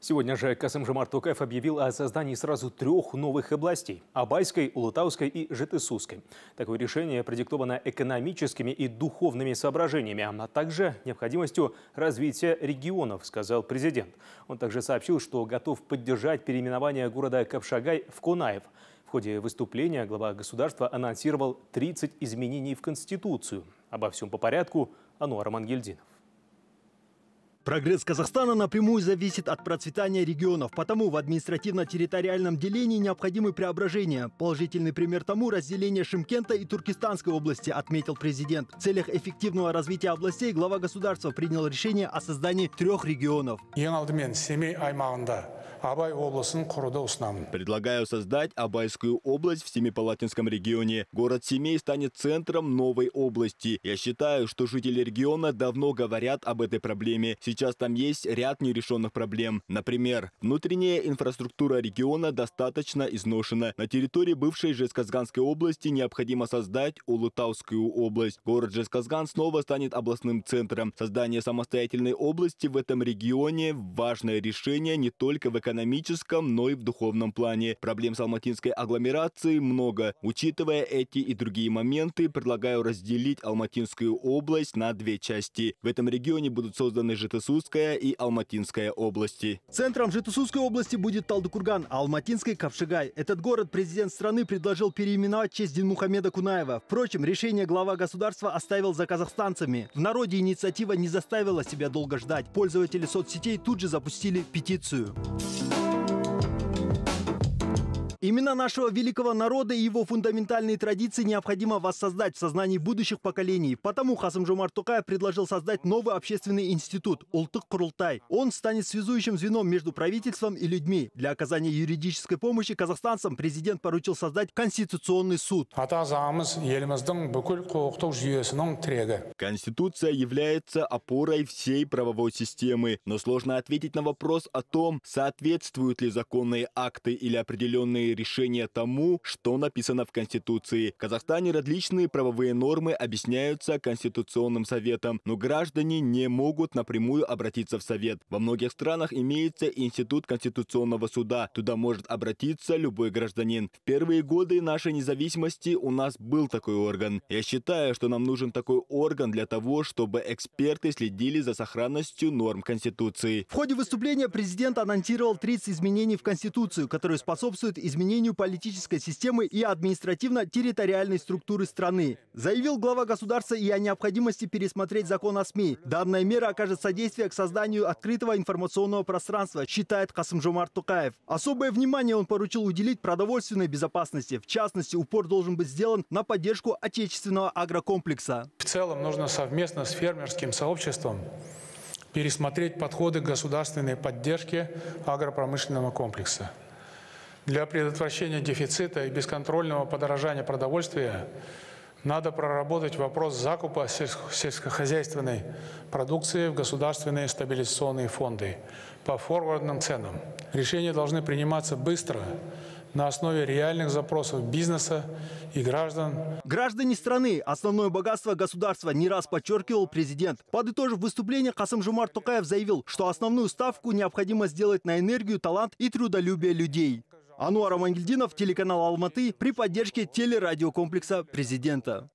Сегодня же КСМЖ Токаев объявил о создании сразу трех новых областей – Абайской, Улутауской и Житысусской. Такое решение продиктовано экономическими и духовными соображениями, а также необходимостью развития регионов, сказал президент. Он также сообщил, что готов поддержать переименование города Капшагай в Кунаев – в ходе выступления глава государства анонсировал 30 изменений в Конституцию. Обо всем по порядку Ануар Мангельдинов. Прогресс Казахстана напрямую зависит от процветания регионов, потому в административно-территориальном делении необходимы преображения. Положительный пример тому разделение Шимкента и Туркестанской области, отметил президент. В целях эффективного развития областей глава государства принял решение о создании трех регионов. Абай облысын құруды ұсынамын. Предлагаю создать Абайскую область в Семипалатинском регионе. Город семей станет центром новой области. Я считаю, что жители региона давно говорят об этой проблеме. Сейчас там есть ряд нерешенных проблем. Например, внутренняя инфраструктура региона достаточно изношена. На территории бывшей Жезказганской области необходимо создать Улутаускую область. Город Жезказган снова станет областным центром. Создание самостоятельной области в этом регионе – важное решение не только в экономике, экономическом, но и в духовном плане. Проблем с алматинской агломерацией много. Учитывая эти и другие моменты, предлагаю разделить Алматинскую область на две части. В этом регионе будут созданы Житосудская и Алматинская области. Центром Житосудской области будет Талдыкурган, а Алматинской – Ковшигай. Этот город президент страны предложил переименовать в честь Динмухамеда Кунаева. Впрочем, решение глава государства оставил за казахстанцами. В народе инициатива не заставила себя долго ждать. Пользователи соцсетей тут же запустили петицию. Имена нашего великого народа и его фундаментальные традиции необходимо воссоздать в сознании будущих поколений. Потому Хасым Жомарт Тукаев предложил создать новый общественный институт – Ултык Курултай. Он станет связующим звеном между правительством и людьми. Для оказания юридической помощи казахстанцам президент поручил создать Конституционный суд. Конституция является опорой всей правовой системы. Но сложно ответить на вопрос о том, соответствуют ли законные акты или определенные решения тому, что написано в Конституции. В Казахстане различные правовые нормы объясняются Конституционным советом, но граждане не могут напрямую обратиться в совет. Во многих странах имеется Институт Конституционного суда. Туда может обратиться любой гражданин. В первые годы нашей независимости у нас был такой орган. Я считаю, что нам нужен такой орган для того, чтобы эксперты следили за сохранностью норм Конституции. В ходе выступления президент анонсировал 30 изменений в Конституцию, которые способствуют изменению изменению политической системы и административно-территориальной структуры страны. Заявил глава государства и о необходимости пересмотреть закон о СМИ. Данная мера окажет содействие к созданию открытого информационного пространства, считает Касымжомар Тукаев. Особое внимание он поручил уделить продовольственной безопасности. В частности, упор должен быть сделан на поддержку отечественного агрокомплекса. В целом нужно совместно с фермерским сообществом пересмотреть подходы к государственной поддержке агропромышленного комплекса. Для предотвращения дефицита и бесконтрольного подорожания продовольствия надо проработать вопрос закупа сельскохозяйственной продукции в государственные стабилизационные фонды по форвардным ценам. Решения должны приниматься быстро, на основе реальных запросов бизнеса и граждан. Граждане страны – основное богатство государства, не раз подчеркивал президент. Подытожив выступление, Касым Жумар Токаев заявил, что основную ставку необходимо сделать на энергию, талант и трудолюбие людей. Ануар Амангельдинов, телеканал Алматы при поддержке телерадиокомплекса президента.